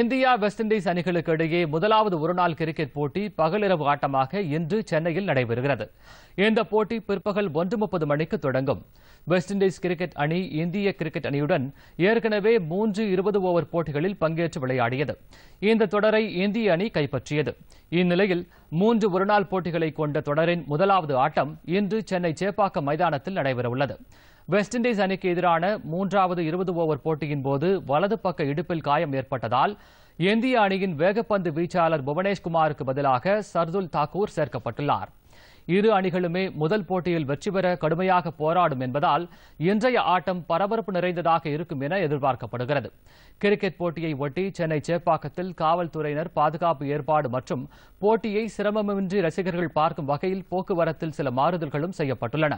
India west Indies அணிகளுக்கு இடையே முதலாவது ஒருநாள் கிரிக்கெட் போட்டி பகலிரவு ஆட்டமாக இன்று சென்னையில் நடைபெறுகிறது இந்த போட்டி பிற்பகல் ஒன்று முப்பது மணிக்கு தொடங்கும் வெஸ்ட் இண்டீஸ் கிரிக்கெட் அணி இந்திய கிரிக்கெட் அணியுடன் ஏற்கனவே மூன்று இருபது ஓவர் போட்டிகளில் பங்கேற்று விளையாடியது இந்த தொடரை இந்திய அணி கைப்பற்றியது இந்நிலையில் மூன்று ஒருநாள் போட்டிகளை கொண்ட தொடரின் முதலாவது ஆட்டம் இன்று சென்னை சேப்பாக்கம் மைதானத்தில் நடைபெறவுள்ளது வெஸ்ட் இண்டீஸ் அணிக்கு எதிரான மூன்றாவது இருபது ஓவர் போட்டியின் போது வலது பக்க இடுப்பில் காயம் ஏற்பட்டதால் இந்திய அணியின் வேகப்பந்து வீச்சாளர் புவனேஷ்குமாருக்கு பதிலாக சர்துல் தாக்கூர் சேர்க்கப்பட்டுள்ளார் இரு அணிகளுமே முதல் போட்டியில் வெற்றி பெற கடுமையாக போராடும் என்பதால் இன்றைய ஆட்டம் பரபரப்பு நிறைந்ததாக இருக்கும் என எதிர்பார்க்கப்படுகிறது கிரிக்கெட் போட்டியை ஒட்டி சென்னை சேப்பாக்கத்தில் காவல்துறையினர் பாதுகாப்பு ஏற்பாடு மற்றும் போட்டியை சிரமமின்றி ரசிகர்கள் பார்க்கும் வகையில் போக்குவரத்தில் சில மாறுதல்களும் செய்யப்பட்டுள்ளன